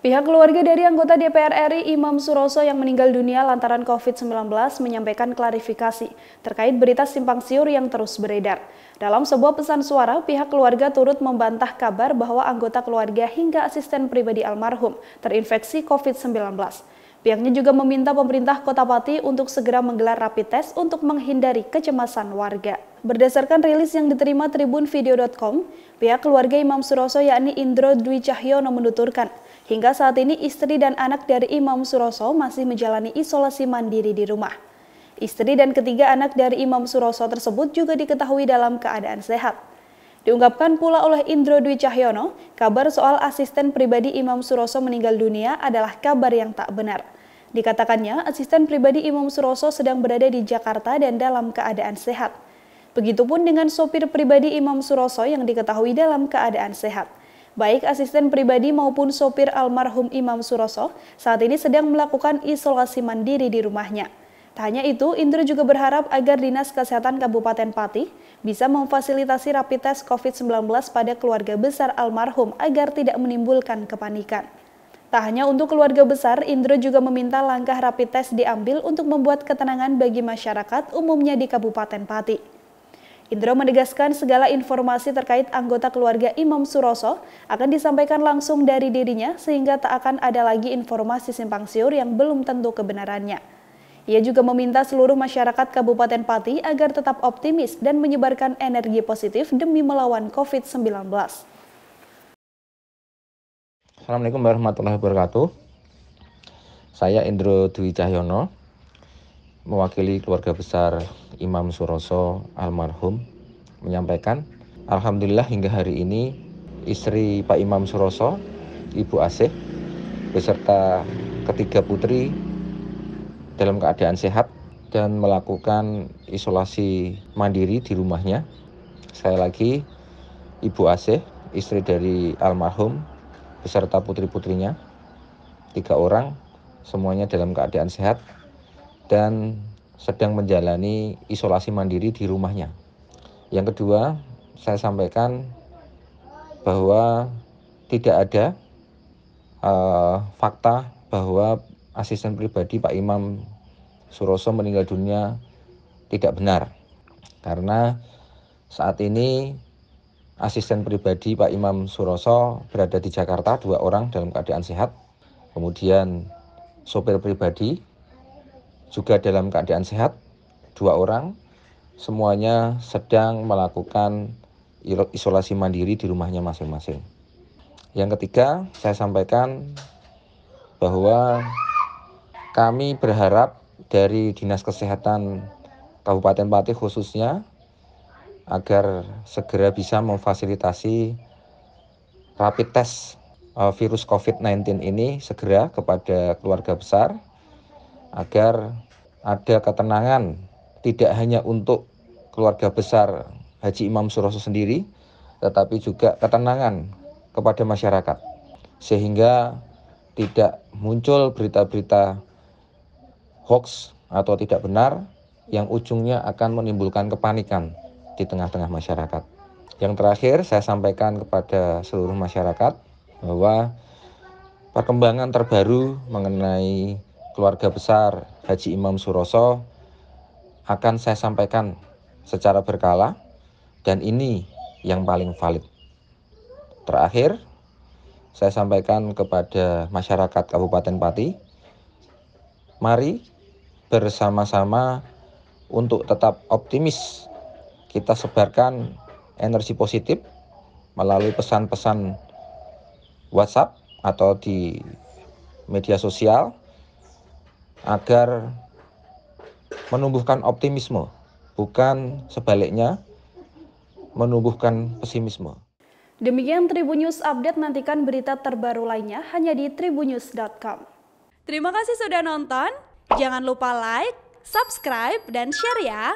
Pihak keluarga dari anggota DPR RI Imam Suroso yang meninggal dunia lantaran COVID-19 menyampaikan klarifikasi terkait berita simpang siur yang terus beredar. Dalam sebuah pesan suara, pihak keluarga turut membantah kabar bahwa anggota keluarga hingga asisten pribadi almarhum terinfeksi COVID-19. Pihaknya juga meminta pemerintah Kota Pati untuk segera menggelar rapid test untuk menghindari kecemasan warga. Berdasarkan rilis yang diterima tribunvideo.com, pihak keluarga Imam Suroso yakni Indro Dwi Cahyono menuturkan, Hingga saat ini istri dan anak dari Imam Suroso masih menjalani isolasi mandiri di rumah. Istri dan ketiga anak dari Imam Suroso tersebut juga diketahui dalam keadaan sehat. Diungkapkan pula oleh Indro Dwi Cahyono, kabar soal asisten pribadi Imam Suroso meninggal dunia adalah kabar yang tak benar. Dikatakannya, asisten pribadi Imam Suroso sedang berada di Jakarta dan dalam keadaan sehat. Begitupun dengan sopir pribadi Imam Suroso yang diketahui dalam keadaan sehat. Baik asisten pribadi maupun sopir almarhum Imam Suroso saat ini sedang melakukan isolasi mandiri di rumahnya. Tak hanya itu, Indro juga berharap agar Dinas Kesehatan Kabupaten Pati bisa memfasilitasi rapid test COVID-19 pada keluarga besar almarhum agar tidak menimbulkan kepanikan. Tak hanya untuk keluarga besar, Indro juga meminta langkah rapid test diambil untuk membuat ketenangan bagi masyarakat umumnya di Kabupaten Pati. Indro menegaskan segala informasi terkait anggota keluarga Imam Suroso akan disampaikan langsung dari dirinya sehingga tak akan ada lagi informasi simpang siur yang belum tentu kebenarannya. Ia juga meminta seluruh masyarakat Kabupaten Pati agar tetap optimis dan menyebarkan energi positif demi melawan COVID-19. Assalamualaikum warahmatullahi wabarakatuh. Saya Indro Dwi Cahyono, mewakili keluarga besar Imam Suroso almarhum menyampaikan Alhamdulillah hingga hari ini istri Pak Imam Suroso Ibu Asih beserta ketiga putri dalam keadaan sehat dan melakukan isolasi mandiri di rumahnya saya lagi Ibu Asih istri dari almarhum beserta putri-putrinya tiga orang semuanya dalam keadaan sehat dan sedang menjalani isolasi mandiri di rumahnya. Yang kedua, saya sampaikan bahwa tidak ada uh, fakta bahwa asisten pribadi Pak Imam Suroso meninggal dunia tidak benar. Karena saat ini asisten pribadi Pak Imam Suroso berada di Jakarta dua orang dalam keadaan sehat. Kemudian sopir pribadi juga dalam keadaan sehat dua orang semuanya sedang melakukan isolasi mandiri di rumahnya masing-masing. Yang ketiga, saya sampaikan bahwa kami berharap dari Dinas Kesehatan Kabupaten Pati khususnya agar segera bisa memfasilitasi rapid test eh, virus COVID-19 ini segera kepada keluarga besar agar ada ketenangan tidak hanya untuk keluarga besar Haji Imam Suroso sendiri, tetapi juga ketenangan kepada masyarakat, sehingga tidak muncul berita-berita hoax atau tidak benar yang ujungnya akan menimbulkan kepanikan di tengah-tengah masyarakat. Yang terakhir, saya sampaikan kepada seluruh masyarakat bahwa perkembangan terbaru mengenai keluarga besar Haji Imam Suroso akan saya sampaikan secara berkala dan ini yang paling valid. Terakhir, saya sampaikan kepada masyarakat Kabupaten Pati, mari bersama-sama untuk tetap optimis. Kita sebarkan energi positif melalui pesan-pesan WhatsApp atau di media sosial agar menumbuhkan optimisme, bukan sebaliknya menumbuhkan pesimisme. Demikian Tribun News Update, nantikan berita terbaru lainnya hanya di tribunnews.com. Terima kasih sudah nonton, jangan lupa like, subscribe, dan share ya!